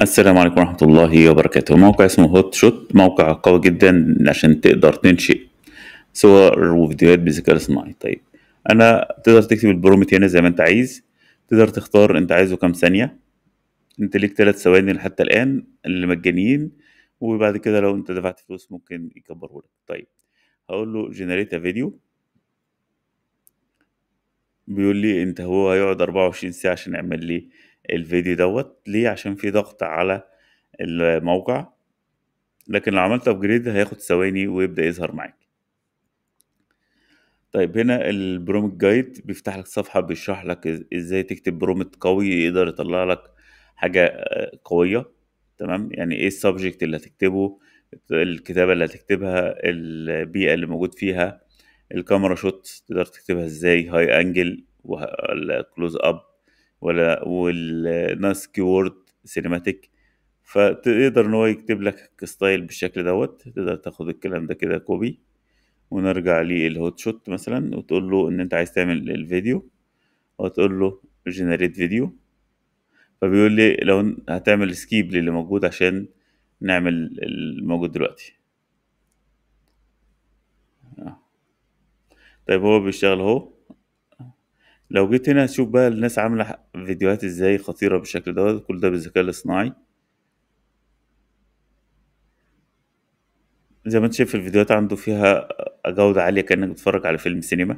السلام عليكم ورحمة الله وبركاته موقع اسمه هوت شوت موقع قوي جدا عشان تقدر تنشئ صور وفيديوهات بالذكاء الاصطناعي طيب انا تقدر تكتب البرومت هنا زي ما انت عايز تقدر تختار انت عايزه كام ثانية انت ليك ثلاث ثواني لحتى الان اللي مجانيين وبعد كده لو انت دفعت فلوس ممكن يكبره لك طيب هقول له جنريت فيديو بيقول لي انت هو هيقعد 24 ساعة عشان يعمل لي الفيديو دوت ليه عشان في ضغط على الموقع لكن لو عملت ابجريد هياخد ثواني ويبدا يظهر معاك طيب هنا البرومت جايد بيفتح لك صفحه بيشرح لك ازاي تكتب برومت قوي يقدر يطلع لك حاجه آه، قويه تمام يعني ايه السبجكت اللي هتكتبه الكتابه اللي هتكتبها البيئه اللي موجود فيها الكاميرا شوت تقدر تكتبها ازاي هاي انجل والكلوز اب ولا والناس كيورد سينماتيك فتقدر ان هو يكتب لك ستايل بالشكل دوت تقدر تاخد الكلام ده كده كوبي ونرجع للهوت شوت مثلا وتقول له ان انت عايز تعمل الفيديو وتقول له جنريت فيديو فبيقول لي لو هتعمل سكيب للي موجود عشان نعمل الموجود دلوقتي آه. طيب هو بيشتغل اهو لو جيت هنا هتشوف بقى الناس عاملة فيديوهات ازاي خطيرة بالشكل ده كل ده بالذكاء الاصطناعي زي ما انت شايف الفيديوهات عنده فيها جودة عالية كأنك بتتفرج على فيلم سينما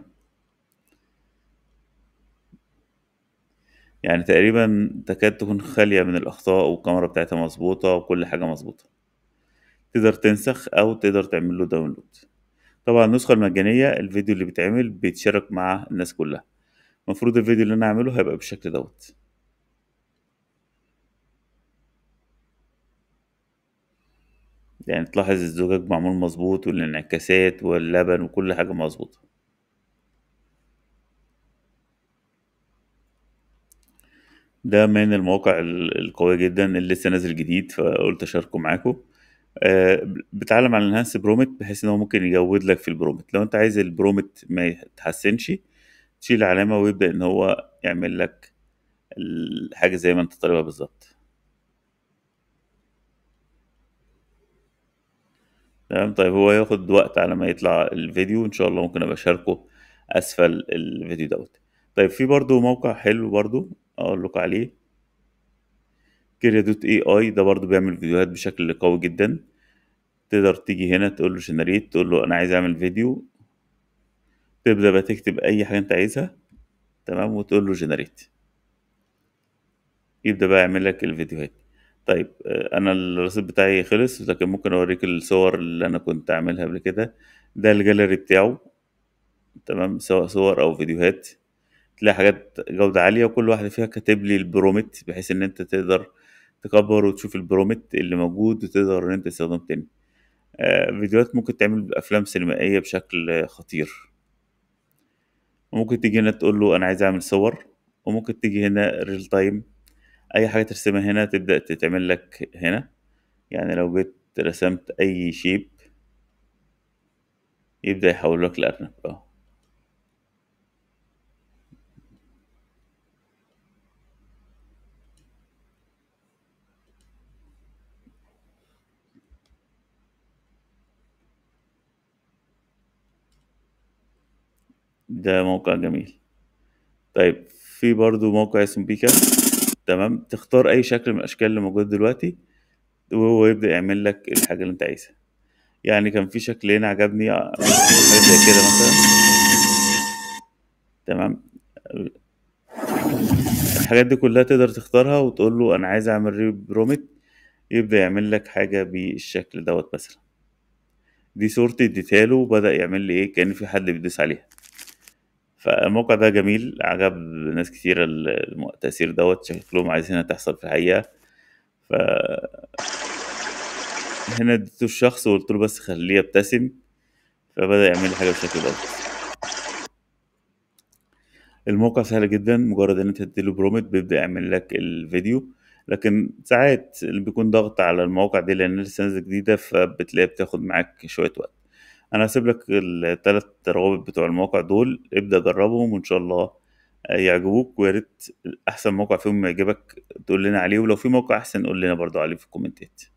يعني تقريبا تكاد تكون خالية من الأخطاء والكاميرا بتاعتها مظبوطة وكل حاجة مظبوطة تقدر تنسخ أو تقدر تعمل له داونلود طبعا النسخة المجانية الفيديو اللي بيتعمل بيتشارك مع الناس كلها المفروض الفيديو اللي انا هعمله هيبقى بالشكل دوت يعني تلاحظ الزجاج معمول مظبوط والانعكاسات واللبن وكل حاجة مظبوطة ده من المواقع القوية جدا اللي لسه نازل جديد فقلت أشاركه معاكم أه بتعلم عن الهانس برومت بحيث ان هو ممكن يجود لك في البرومت لو انت عايز البرومت ما يتحسنش تشيل العلامه ويبدا ان هو يعمل لك الحاجه زي ما انت طالبها بالظبط تمام طيب هو ياخد وقت على ما يطلع الفيديو ان شاء الله ممكن ابقى اشاركه اسفل الفيديو دوت طيب في برضو موقع حلو برضو اقول لك عليه كيريا دوت اي اي ده برضو بيعمل فيديوهات بشكل قوي جدا تقدر تيجي هنا تقول له جنريت تقول له انا عايز اعمل فيديو تبدأ بقى تكتب أي حاجة أنت عايزها تمام وتقول له جنريت يبدأ بقى يعمل لك الفيديوهات طيب آه، أنا الرصيد بتاعي خلص لكن ممكن أوريك الصور اللي أنا كنت عاملها قبل كده ده الجاليري بتاعه تمام سواء صور أو فيديوهات تلاقي حاجات جودة عالية وكل واحدة فيها كاتب لي البرومت بحيث إن أنت تقدر تكبر وتشوف البرومت اللي موجود وتقدر إن أنت تستخدمه تاني آه، فيديوهات ممكن تعمل أفلام سينمائية بشكل خطير وممكن تيجي هنا تقول له انا عايز اعمل صور وممكن تيجي هنا ريل تايم اي حاجه ترسمها هنا تبدا تتعمل لك هنا يعني لو جيت رسمت اي شيب يبدا يحول لك لارنب ده موقع جميل طيب في برضو موقع اسمه بيكا تمام تختار اي شكل من الاشكال اللي موجوده دلوقتي وهو يبدا يعمل لك الحاجه اللي انت عايزها يعني كان في شكل هنا عجبني آه، زي كده مثلا تمام الحاجات دي كلها تقدر تختارها وتقول له انا عايز اعمل ريبرومت يبدا يعمل لك حاجه بالشكل دوت مثلا دي صورتي اديتها له وبدا يعمل لي ايه كان في حد بيدوس عليها فالموقع ده جميل عجب ناس كتير التأثير دوت شكلهم عايزينها تحصل في الحقيقة ف هنا اديته الشخص وقلت له بس خليه يبتسم فبدأ يعمل لي حاجة بالشكل دوت الموقع سهل جدا مجرد ان انت تديله برومت بيبدأ يعمل لك الفيديو لكن ساعات بيكون ضغط على المواقع دي لان لسه جديده فبتلاقي بتاخد معاك شويه وقت انا هسيب لك الثلاث روابط بتوع المواقع دول ابدا جربهم وان شاء الله يعجبوك ويا ريت احسن موقع فيهم يعجبك تقول لنا عليه ولو في موقع احسن قول لنا برضو عليه في الكومنتات